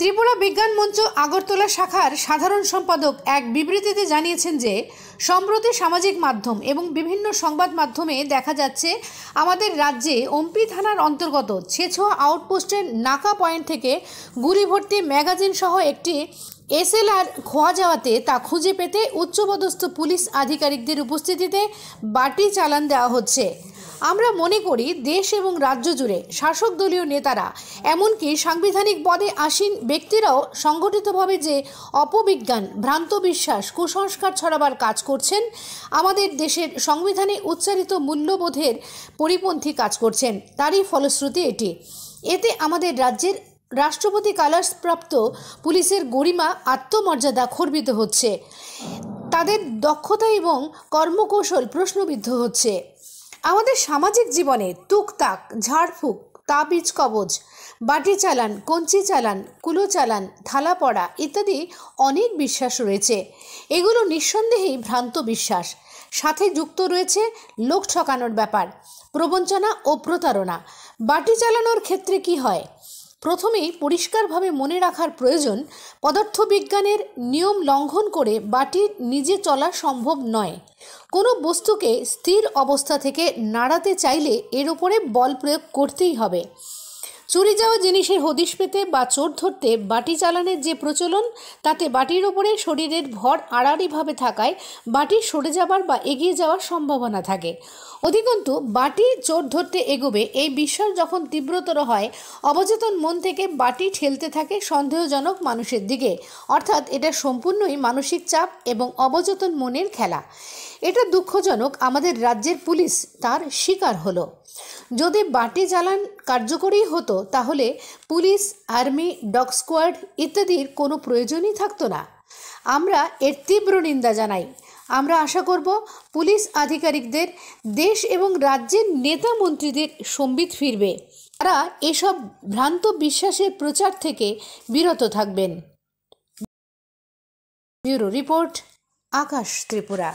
ত্রিপুরা বিজ্ঞান মঞ্চ আগরতলা শাখার সাধারণ সম্পাদক এক বিবৃতিতে জানিয়েছেন যে সম্প্রতি সামাজিক মাধ্যম এবং বিভিন্ন সংবাদ মাধ্যমে দেখা যাচ্ছে আমাদের রাজ্যে অম্পি থানার অন্তর্গত ছেছোয়া আউটপোস্টের নাকা পয়েন্ট থেকে গুলি ভর্তি ম্যাগাজিন সহ একটি এসএলআর খোয়া যাওয়াতে তা খুঁজে পেতে উচ্চপদস্থ পুলিশ আধিকারিকদের উপস্থিতিতে বাটি চালান দেওয়া হচ্ছে আমরা মনে করি দেশ এবং রাজ্য জুড়ে শাসক দলীয় নেতারা এমনকি সাংবিধানিক পদে আসীন ব্যক্তিরাও সংগঠিতভাবে যে অপবিজ্ঞান ভ্রান্ত বিশ্বাস কুসংস্কার ছড়াবার কাজ করছেন আমাদের দেশের সংবিধানে উচ্চারিত মূল্যবোধের পরিপন্থী কাজ করছেন তারই ফলশ্রুতি এটি এতে আমাদের রাজ্যের রাষ্ট্রপতি কালার্সপ্রাপ্ত পুলিশের গরিমা আত্মমর্যাদা খর্বিত হচ্ছে তাদের দক্ষতা এবং কর্মকৌশল প্রশ্নবিদ্ধ হচ্ছে আমাদের সামাজিক জীবনে তুকতাক ঝাড়ফুঁক তাবিজ কবজ বাটি চালান কঞ্চি চালান কুলো চালান থালা পড়া ইত্যাদি অনেক বিশ্বাস রয়েছে এগুলো নিঃসন্দেহেই ভ্রান্ত বিশ্বাস সাথে যুক্ত রয়েছে লোক ঠকানোর ব্যাপার প্রবঞ্চনা ও প্রতারণা বাটি চালানোর ক্ষেত্রে কি হয় প্রথমেই পরিষ্কারভাবে মনে রাখার প্রয়োজন পদার্থবিজ্ঞানের নিয়ম লঙ্ঘন করে বাটির নিজে চলা সম্ভব নয় কোনো বস্তুকে স্থির অবস্থা থেকে নাড়াতে চাইলে এর ওপরে বল প্রয়োগ করতেই হবে চুরি যাওয়া জিনিসের হদিশ পেতে বা চোর ধরতে বাটি চালানের যে প্রচলন তাতে বাটির ওপরে শরীরের ভর আড়াআড়িভাবে থাকায় বাটি সরে যাবার বা এগিয়ে যাওয়ার সম্ভাবনা থাকে অধিকন্তু বাটি চোর ধরতে এগোবে এই বিশ্বাস যখন তীব্রতর হয় অবচেতন মন থেকে বাটি ঠেলতে থাকে সন্দেহজনক মানুষের দিকে অর্থাৎ এটা সম্পূর্ণই মানসিক চাপ এবং অবচেতন মনের খেলা এটা দুঃখজনক আমাদের রাজ্যের পুলিশ তার শিকার হলো যদি বাটি চালান কার্যকরী হতো তাহলে পুলিশ আর্মি ডগ স্কোয়াড ইত্যাদির কোনো প্রয়োজনই থাকতো না আমরা এর তীব্র নিন্দা জানাই আমরা আশা করব পুলিশ আধিকারিকদের দেশ এবং রাজ্যের নেতা মন্ত্রীদের সম্বিত ফিরবে তারা এসব ভ্রান্ত বিশ্বাসের প্রচার থেকে বিরত থাকবেন ব্যুরো রিপোর্ট আকাশ ত্রিপুরা